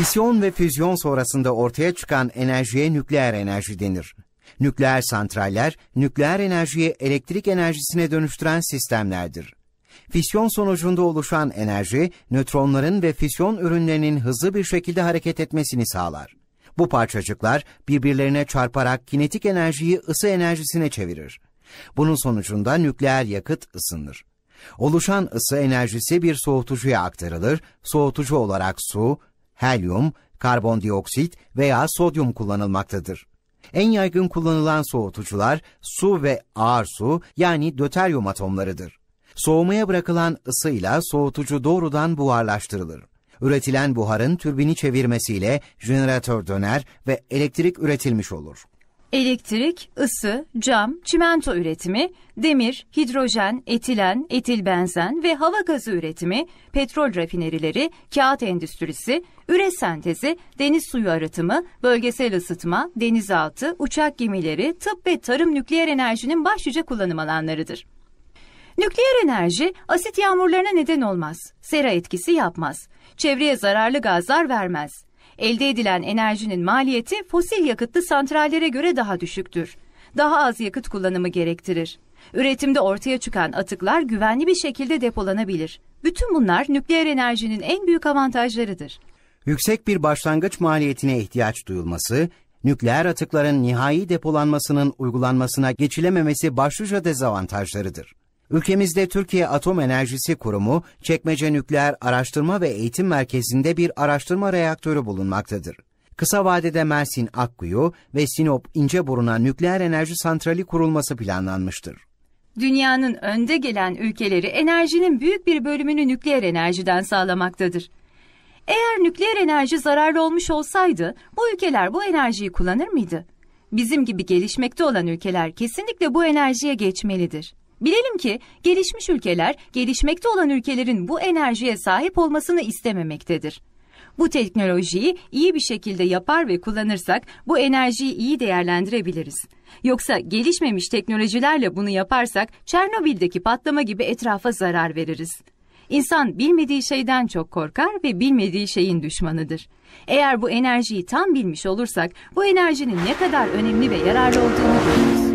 Fisyon ve füzyon sonrasında ortaya çıkan enerjiye nükleer enerji denir. Nükleer santraller, nükleer enerjiyi elektrik enerjisine dönüştüren sistemlerdir. Fisyon sonucunda oluşan enerji, nötronların ve füzyon ürünlerinin hızlı bir şekilde hareket etmesini sağlar. Bu parçacıklar birbirlerine çarparak kinetik enerjiyi ısı enerjisine çevirir. Bunun sonucunda nükleer yakıt ısınır. Oluşan ısı enerjisi bir soğutucuya aktarılır, soğutucu olarak su, helyum, karbondioksit veya sodyum kullanılmaktadır. En yaygın kullanılan soğutucular su ve ağır su yani döteryum atomlarıdır. Soğumaya bırakılan ısıyla soğutucu doğrudan buharlaştırılır. Üretilen buharın türbini çevirmesiyle jeneratör döner ve elektrik üretilmiş olur elektrik, ısı, cam, çimento üretimi, demir, hidrojen, etilen, etil benzen ve hava gazı üretimi, petrol rafinerileri, kağıt endüstrisi, üre sentezi, deniz suyu arıtımı, bölgesel ısıtma, denizaltı, uçak gemileri, tıp ve tarım nükleer enerjinin başlıca kullanım alanlarıdır. Nükleer enerji asit yağmurlarına neden olmaz, sera etkisi yapmaz, çevreye zararlı gazlar vermez, Elde edilen enerjinin maliyeti fosil yakıtlı santrallere göre daha düşüktür. Daha az yakıt kullanımı gerektirir. Üretimde ortaya çıkan atıklar güvenli bir şekilde depolanabilir. Bütün bunlar nükleer enerjinin en büyük avantajlarıdır. Yüksek bir başlangıç maliyetine ihtiyaç duyulması, nükleer atıkların nihai depolanmasının uygulanmasına geçilememesi başlıca dezavantajlarıdır. Ülkemizde Türkiye Atom Enerjisi Kurumu, Çekmece Nükleer Araştırma ve Eğitim Merkezi'nde bir araştırma reaktörü bulunmaktadır. Kısa vadede Mersin Akkuyu ve Sinop İnceburun'a nükleer enerji santrali kurulması planlanmıştır. Dünyanın önde gelen ülkeleri enerjinin büyük bir bölümünü nükleer enerjiden sağlamaktadır. Eğer nükleer enerji zararlı olmuş olsaydı bu ülkeler bu enerjiyi kullanır mıydı? Bizim gibi gelişmekte olan ülkeler kesinlikle bu enerjiye geçmelidir. Bilelim ki gelişmiş ülkeler gelişmekte olan ülkelerin bu enerjiye sahip olmasını istememektedir. Bu teknolojiyi iyi bir şekilde yapar ve kullanırsak bu enerjiyi iyi değerlendirebiliriz. Yoksa gelişmemiş teknolojilerle bunu yaparsak Çernobil'deki patlama gibi etrafa zarar veririz. İnsan bilmediği şeyden çok korkar ve bilmediği şeyin düşmanıdır. Eğer bu enerjiyi tam bilmiş olursak bu enerjinin ne kadar önemli ve yararlı olduğunu görürüz.